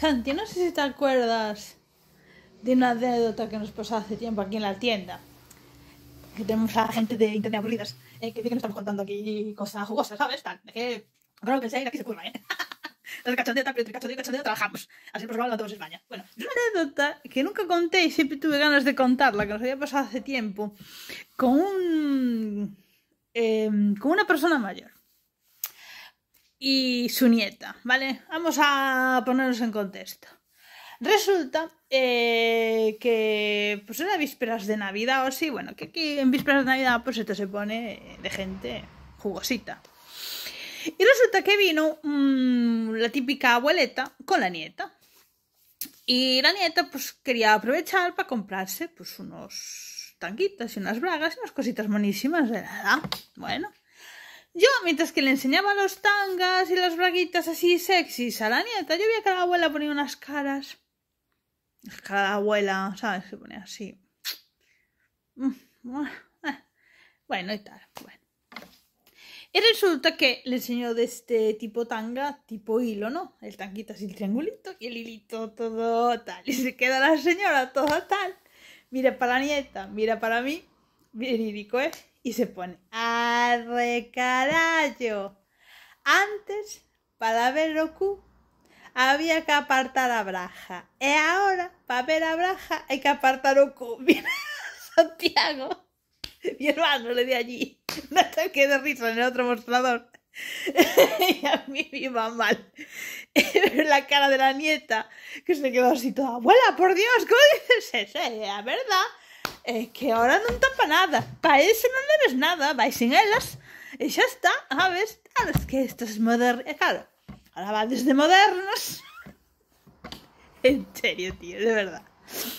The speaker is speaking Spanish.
Santi, no sé si te acuerdas de una anécdota que nos pasó hace tiempo aquí en la tienda. Que tenemos a gente de internet aburridas eh, que dice que nos estamos contando aquí cosas jugosas, ¿sabes? Tan, que creo que el la aquí se curva, ¿eh? el cachondeo, pero cachondeo el cachondeo trabajamos. Así por lo no tenemos España. Bueno, una anécdota que nunca conté y siempre tuve ganas de contarla, que nos había pasado hace tiempo, con un. Em, con una persona mayor y su nieta, ¿vale? Vamos a ponernos en contexto. Resulta eh, que pues era vísperas de Navidad o sí, bueno, que aquí en vísperas de Navidad pues esto se pone de gente jugosita. Y resulta que vino mm, la típica abueleta con la nieta. Y la nieta pues quería aprovechar para comprarse pues unos tanquitos y unas bragas y unas cositas monísimas de nada, Bueno. Yo, mientras que le enseñaba los tangas y las braguitas así sexys a la nieta, yo veía que la abuela ponía unas caras. Cada abuela, ¿sabes? Se pone así. Mm, eh. Bueno, y tal. Bueno. Y resulta que le enseñó de este tipo tanga, tipo hilo, ¿no? El tanguito así, el triangulito y el hilito todo tal. Y se queda la señora toda tal. Mira para la nieta, mira para mí. rico, ¿eh? Y se pone carallo, Antes, para ver Oku había que apartar a Braja. y e ahora, para ver a Braja, hay que apartar a viene Santiago. Mi hermano le di allí. No te de risa en el otro mostrador. y a mí me iba mal. la cara de la nieta, que se quedó así toda, abuela, por Dios, ¿cómo dices eso? Eh, la verdad. É que ahora non tapa nada. Pa ese non leves nada, vai sin elas. E xa está, a ah, ver, claro, es que estas E eh, Claro, ahora va desde modernos. en serio, tío, de verdad.